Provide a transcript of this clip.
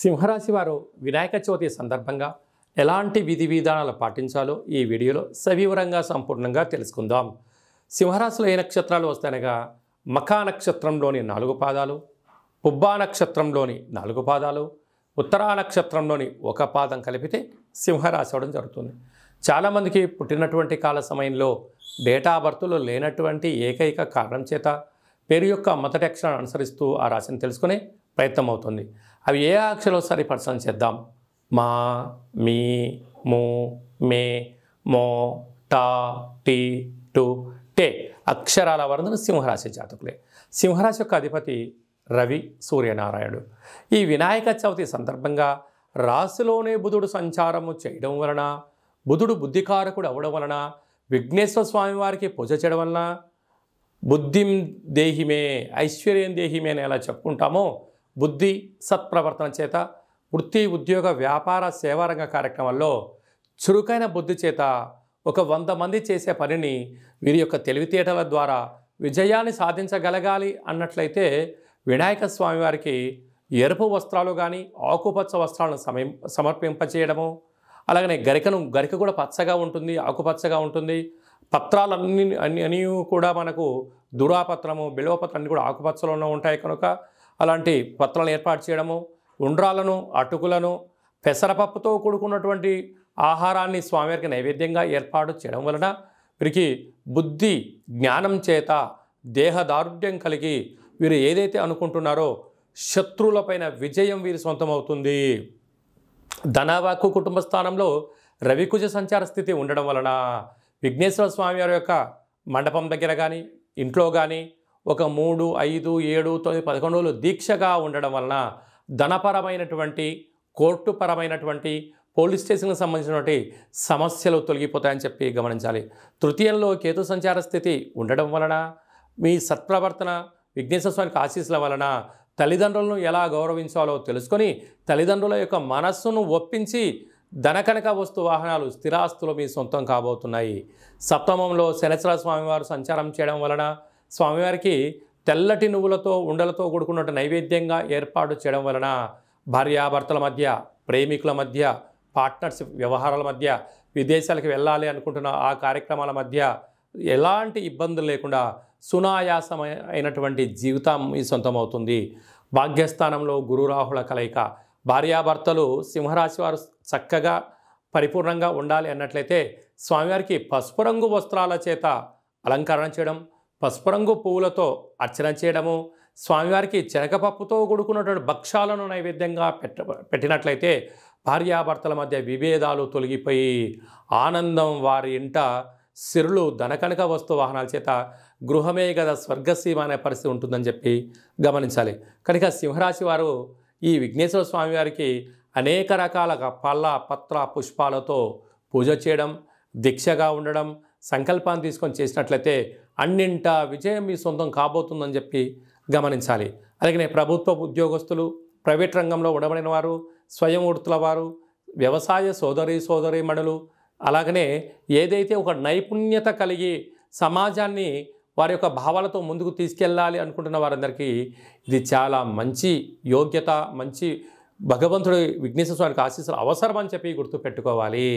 సింహరాశి వారు వినాయక చవితి సందర్భంగా ఎలాంటి విధి విధానాలు పాటించాలో ఈ వీడియోలో సవివరంగా సంపూర్ణంగా తెలుసుకుందాం సింహరాశిలో ఏ నక్షత్రాలు వస్తాయనగా మఖా నక్షత్రంలోని నాలుగు పాదాలు పుబ్బా నక్షత్రంలోని నాలుగు పాదాలు ఉత్తరా నక్షత్రంలోని ఒక పాదం కలిపితే సింహరాశి అవడం జరుగుతుంది చాలామందికి పుట్టినటువంటి కాల సమయంలో డేటా బర్త్లో లేనటువంటి ఏకైక కారణం చేత పేరు యొక్క మొదటి అక్షరాన్ని అనుసరిస్తూ ఆ రాశిని తెలుసుకుని ప్రయత్నం అవుతుంది అవి ఏ అక్షరాలు ఒకసారి పరిశీలన చేద్దాం మా మీ మూ మే మో టా టీ టు టే అక్షరాల వరదన సింహరాశి జాతకులే సింహరాశి యొక్క అధిపతి రవి సూర్యనారాయణుడు ఈ వినాయక చవితి సందర్భంగా రాశిలోనే బుధుడు సంచారము చేయడం వలన బుధుడు బుద్ధికారకుడు అవ్వడం వలన విఘ్నేశ్వర స్వామి వారికి పూజ చేయడం వలన బుద్ధిం దేహిమే ఐశ్వర్యం దేహిమే అని ఎలా చెప్పుకుంటామో బుద్ధి సత్ప్రవర్తన చేత వృత్తి ఉద్యోగ వ్యాపార సేవారంగ కార్యక్రమంలో చురుకైన బుద్ధి చేత ఒక వంద మంది చేసే పనిని వీరి యొక్క తెలివితేటల ద్వారా విజయాన్ని సాధించగలగాలి అన్నట్లయితే వినాయక వారికి ఎరుపు వస్త్రాలు కానీ ఆకుపచ్చ వస్త్రాలను సమ సమర్పింపచేయడము అలాగనే గరికను గరిక కూడా పచ్చగా ఉంటుంది ఆకుపచ్చగా ఉంటుంది పత్రాలన్నీ అన్నీ కూడా మనకు దురాపత్రము బిలవపత్రం అన్నీ కూడా ఆకుపచ్చలోనే ఉంటాయి కనుక అలాంటి పత్రాలను ఏర్పాటు చేయడము ఉండ్రాలను అటుకులను పెసరపప్పుతో కూడుకున్నటువంటి ఆహారాన్ని స్వామివారికి నైవేద్యంగా ఏర్పాటు చేయడం వలన వీరికి బుద్ధి జ్ఞానం చేత దేహదారుఢ్యం కలిగి వీరు ఏదైతే అనుకుంటున్నారో శత్రువులపైన విజయం వీరి సొంతమవుతుంది ధనవాక్కు కుటుంబ స్థానంలో రవికుజ సంచార స్థితి ఉండడం వలన విఘ్నేశ్వర స్వామివారి యొక్క మండపం దగ్గర కానీ ఇంట్లో కానీ ఒక మూడు ఐదు ఏడు తొమ్మిది పదకొండు రోజులు దీక్షగా ఉండడం వలన ధనపరమైనటువంటి కోర్టుపరమైనటువంటి పోలీస్ స్టేషన్కి సంబంధించినటువంటి సమస్యలు తొలగిపోతాయని చెప్పి గమనించాలి తృతీయంలో కేతు సంచార స్థితి ఉండడం వలన మీ సత్ప్రవర్తన విఘ్నేశ్వర స్వామికి ఆశీస్సుల వలన తల్లిదండ్రులను ఎలా గౌరవించాలో తెలుసుకొని తల్లిదండ్రుల యొక్క మనస్సును ఒప్పించి ధనకనక వస్తు వాహనాలు స్థిరాస్తులు మీ సొంతం కాబోతున్నాయి సప్తమంలో శనిచర స్వామివారు సంచారం చేయడం వలన స్వామివారికి తెల్లటి నువ్వులతో ఉండలతో కూడుకున్నట్టు నైవేద్యంగా ఏర్పాటు చేయడం వలన భార్యాభర్తల మధ్య ప్రేమికుల మధ్య పార్ట్నర్స్ వ్యవహారాల మధ్య విదేశాలకు వెళ్ళాలి అనుకుంటున్న ఆ కార్యక్రమాల మధ్య ఎలాంటి ఇబ్బందులు లేకుండా సునాయాసమైనటువంటి జీవితం ఈ సొంతమవుతుంది భాగ్యస్థానంలో గురురాహుల కలయిక భార్యాభర్తలు సింహరాశి వారు చక్కగా పరిపూర్ణంగా ఉండాలి అన్నట్లయితే స్వామివారికి పసుపు రంగు వస్త్రాల చేత అలంకరణ చేయడం పసుపురంగు పువ్వులతో అర్చన చేయడము స్వామివారికి చెనకపప్పుతో కూడుకున్నటువంటి భక్షాలను నైవేద్యంగా పెట్ట పెట్టినట్లయితే భార్యాభర్తల మధ్య విభేదాలు తొలగిపోయి ఆనందం వారి ఇంట సిరులు ధనకనక వస్తు వాహనాల చేత గృహమే కదా స్వర్గసీమ అనే పరిస్థితి ఉంటుందని చెప్పి గమనించాలి కనుక సింహరాశి వారు ఈ విఘ్నేశ్వర స్వామివారికి అనేక రకాల పళ్ళ పత్ర పుష్పాలతో పూజ చేయడం దీక్షగా ఉండడం సంకల్పాన్ని తీసుకొని చేసినట్లయితే అన్నింట విజయం మీ సొంతం కాబోతుందని చెప్పి గమనించాలి అలాగే ప్రభుత్వ ఉద్యోగస్తులు ప్రైవేట్ రంగంలో ఉండబడిన వారు స్వయం వృత్తుల వారు వ్యవసాయ సోదరి సోదరీమణులు అలాగనే ఏదైతే ఒక నైపుణ్యత కలిగి సమాజాన్ని వారి యొక్క భావాలతో ముందుకు తీసుకెళ్ళాలి అనుకుంటున్న వారందరికీ ఇది చాలా మంచి యోగ్యత మంచి భగవంతుడి విఘ్నేశ్వర స్వామికి ఆశీస్సులు అవసరం అని చెప్పి గుర్తుపెట్టుకోవాలి